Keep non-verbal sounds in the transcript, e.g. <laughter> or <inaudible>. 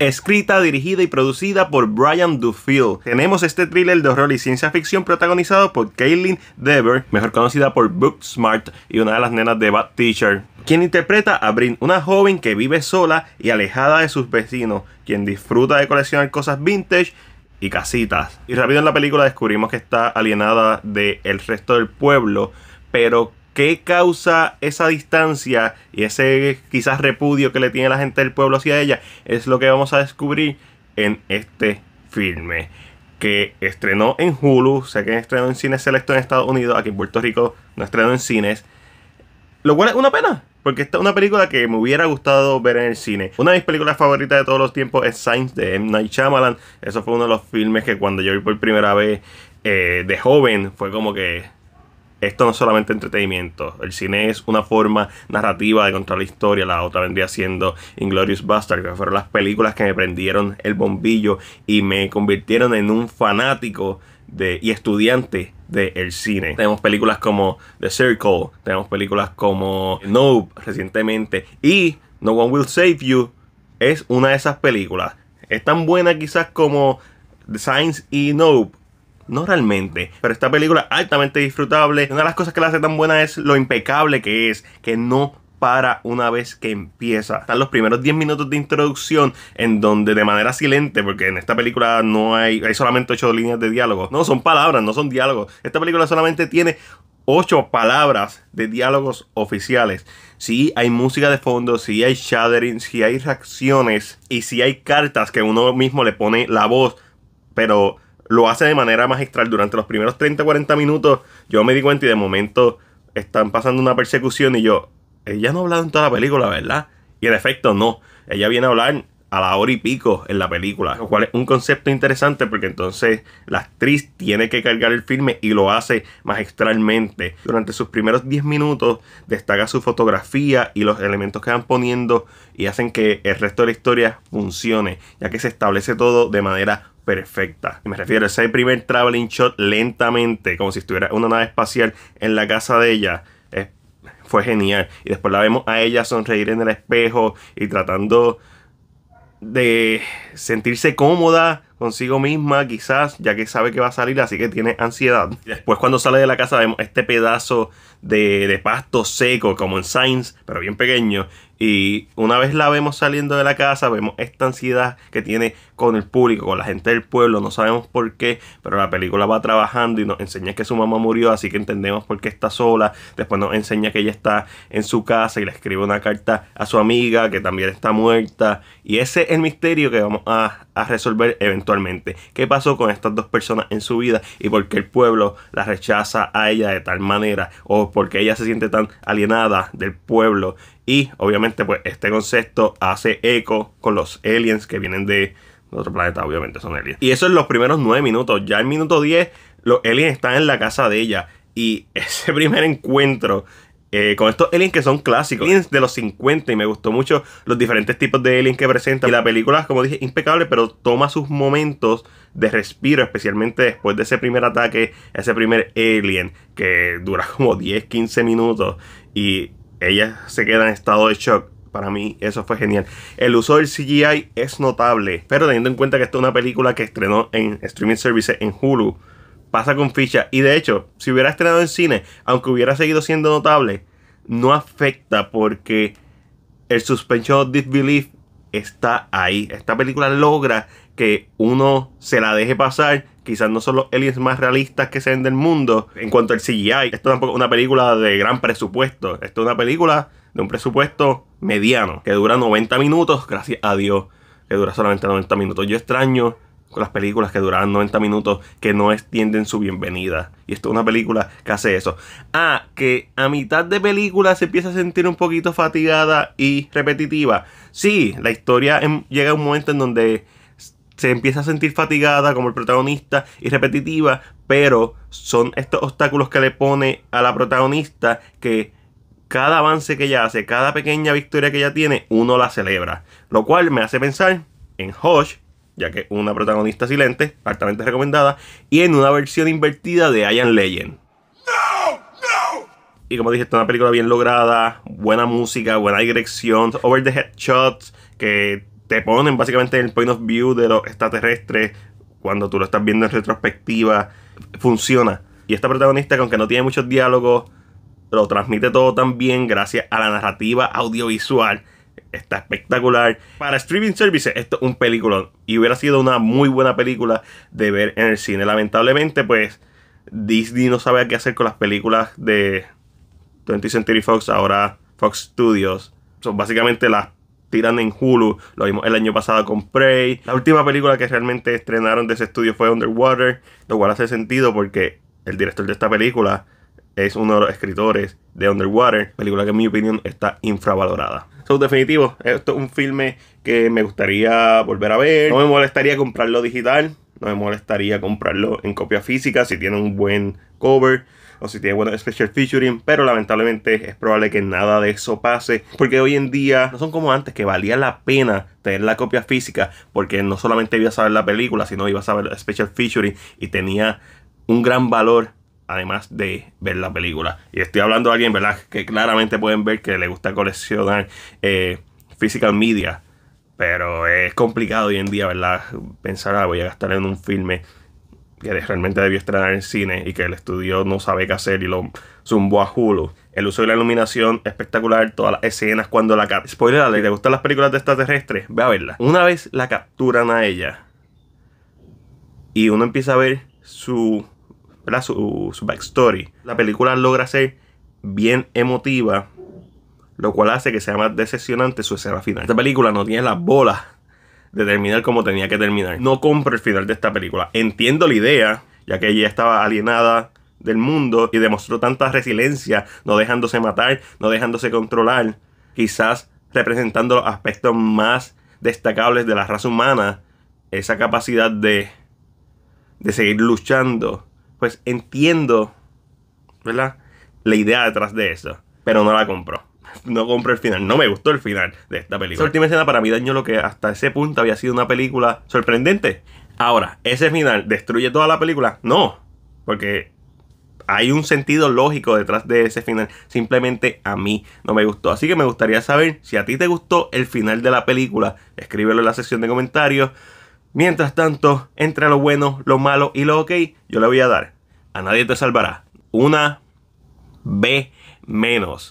escrita, dirigida y producida por Brian Dufield. Tenemos este thriller de horror y ciencia ficción protagonizado por Caitlin Dever, mejor conocida por Smart y una de las nenas de Bad Teacher, quien interpreta a Brin, una joven que vive sola y alejada de sus vecinos, quien disfruta de coleccionar cosas vintage y casitas. Y rápido en la película descubrimos que está alienada del el resto del pueblo, pero ¿Qué causa esa distancia y ese quizás repudio que le tiene la gente del pueblo hacia ella? Es lo que vamos a descubrir en este filme que estrenó en Hulu, sea que estrenó en cines selecto en Estados Unidos, aquí en Puerto Rico no estrenó en cines, lo cual es una pena, porque esta es una película que me hubiera gustado ver en el cine. Una de mis películas favoritas de todos los tiempos es Signs de M. Night Shyamalan, eso fue uno de los filmes que cuando yo vi por primera vez eh, de joven fue como que esto no es solamente entretenimiento. El cine es una forma narrativa de contar la historia. La otra vendría siendo Inglorious Bastard, que fueron las películas que me prendieron el bombillo y me convirtieron en un fanático de, y estudiante del cine. Tenemos películas como The Circle, tenemos películas como Nope recientemente y No One Will Save You es una de esas películas. Es tan buena quizás como The Signs y Nope, no realmente. Pero esta película altamente disfrutable. Una de las cosas que la hace tan buena es lo impecable que es. Que no para una vez que empieza. Están los primeros 10 minutos de introducción en donde de manera silente, porque en esta película no hay, hay solamente 8 líneas de diálogo. No, son palabras, no son diálogos. Esta película solamente tiene 8 palabras de diálogos oficiales. Si hay música de fondo, si hay shattering, si hay reacciones y si hay cartas que uno mismo le pone la voz, pero lo hace de manera magistral. Durante los primeros 30, 40 minutos, yo me di cuenta y de momento están pasando una persecución y yo, ella no ha hablado en toda la película, ¿verdad? Y en efecto, no. Ella viene a hablar a la hora y pico en la película, lo cual es un concepto interesante porque entonces la actriz tiene que cargar el filme y lo hace magistralmente. Durante sus primeros 10 minutos destaca su fotografía y los elementos que van poniendo y hacen que el resto de la historia funcione, ya que se establece todo de manera perfecta. Me refiero a ese primer traveling shot lentamente, como si estuviera una nave espacial en la casa de ella. fue genial. Y después la vemos a ella sonreír en el espejo y tratando de sentirse cómoda consigo misma, quizás, ya que sabe que va a salir, así que tiene ansiedad. Después, cuando sale de la casa, vemos este pedazo de, de pasto seco, como en Sainz, pero bien pequeño, y una vez la vemos saliendo de la casa, vemos esta ansiedad que tiene con el público, con la gente del pueblo, no sabemos por qué, pero la película va trabajando y nos enseña que su mamá murió, así que entendemos por qué está sola. Después nos enseña que ella está en su casa y le escribe una carta a su amiga que también está muerta. Y ese es el misterio que vamos a, resolver eventualmente. ¿Qué pasó con estas dos personas en su vida y por qué el pueblo la rechaza a ella de tal manera? ¿O por qué ella se siente tan alienada del pueblo? Y obviamente, pues este concepto hace eco con los aliens que vienen de otro planeta, obviamente son aliens. Y eso en los primeros 9 minutos. Ya en minuto 10, los aliens están en la casa de ella. Y <laughs> ese primer encuentro eh, con estos aliens que son clásicos, aliens de los 50, y me gustó mucho los diferentes tipos de aliens que presenta Y la película, como dije, impecable, pero toma sus momentos de respiro, especialmente después de ese primer ataque, ese primer alien, que dura como 10, 15 minutos. Y ella se queda en estado de shock. Para mí eso fue genial. El uso del CGI es notable, pero teniendo en cuenta que esta es una película que estrenó en streaming services en Hulu, pasa con ficha. Y de hecho, si hubiera estrenado en cine, aunque hubiera seguido siendo notable, no afecta porque el suspension of disbelief está ahí. Esta película logra que uno se la deje pasar quizás no son los aliens más realistas que se ven del mundo. En cuanto al CGI, esto tampoco es una película de gran presupuesto. Esto es una película de un presupuesto mediano, que dura 90 minutos, gracias a Dios, que dura solamente 90 minutos. Yo extraño con las películas que duran 90 minutos, que no extienden su bienvenida. Y esto es una película que hace eso. Ah, que a mitad de película se empieza a sentir un poquito fatigada y repetitiva. Sí, la historia em, llega a un momento en donde se empieza a sentir fatigada como el protagonista y repetitiva, pero son estos obstáculos que le pone a la protagonista que cada avance que ella hace, cada pequeña victoria que ella tiene, uno la celebra. Lo cual me hace pensar en Hosh, ya que una protagonista silente, altamente recomendada, y en una versión invertida de Ian Legend. Y como dije, es una película bien lograda, buena música, buena dirección, over the head shots, que te ponen básicamente el point of view de los extraterrestres cuando tú lo estás viendo en retrospectiva, funciona. Y esta protagonista, aunque no tiene muchos diálogos, lo transmite todo tan bien gracias a la narrativa audiovisual. Está espectacular. Para streaming services, esto es un peliculón. Y hubiera sido una muy buena película de ver en el cine. Lamentablemente, pues Disney no sabe qué hacer con las películas de 20th Century Fox, ahora Fox Studios. Son básicamente las tirando en Hulu. Lo vimos el año pasado con Prey. La última película que realmente estrenaron de ese estudio fue Underwater, lo cual hace sentido porque el director de esta película es uno de los escritores de Underwater, película que en mi opinión está infravalorada. So, definitivo, esto es un filme que me gustaría volver a ver. No me molestaría comprarlo digital, no me molestaría comprarlo en copia física si tiene un buen cover o si tiene buenos special featuring, pero lamentablemente es probable que nada de eso pase, porque hoy en día no son como antes, que valía la pena tener la copia física, porque no solamente ibas a ver la película, sino ibas a ver special featuring y tenía un gran valor además de ver la película. Y estoy hablando de alguien, ¿verdad? Que claramente pueden ver que le gusta coleccionar eh, physical media. Pero es complicado hoy en día, ¿verdad? Pensar, ah, voy a gastar en un filme que realmente debió estrenar en cine y que el estudio no sabe qué hacer y lo zumbó a Hulu. El uso de la iluminación espectacular, todas las escenas cuando la capturan. Spoiler alert, te gustan las películas de extraterrestres, ve a verla. Una vez la capturan a ella y uno empieza a ver su, su, su backstory, la película logra ser bien emotiva, lo cual hace que sea más decepcionante su escena final. Esta película no tiene las bolas Determinar terminar como tenía que terminar. No compro el final de esta película. Entiendo la idea, ya que ella estaba alienada del mundo y demostró tanta resiliencia, no dejándose matar, no dejándose controlar, quizás representando los aspectos más destacables de la raza humana, esa capacidad de, de seguir luchando. Pues entiendo, ¿verdad? La idea detrás de eso, pero no la compro no compré el final. No me gustó el final de esta película. Esa última escena para mí dañó lo que hasta ese punto había sido una película sorprendente. Ahora, ¿ese final destruye toda la película? No, porque hay un sentido lógico detrás de ese final. Simplemente a mí no me gustó. Así que me gustaría saber si a ti te gustó el final de la película. Escríbelo en la sección de comentarios. Mientras tanto, entre lo bueno, lo malo y lo ok, yo le voy a dar. A nadie te salvará. Una B menos.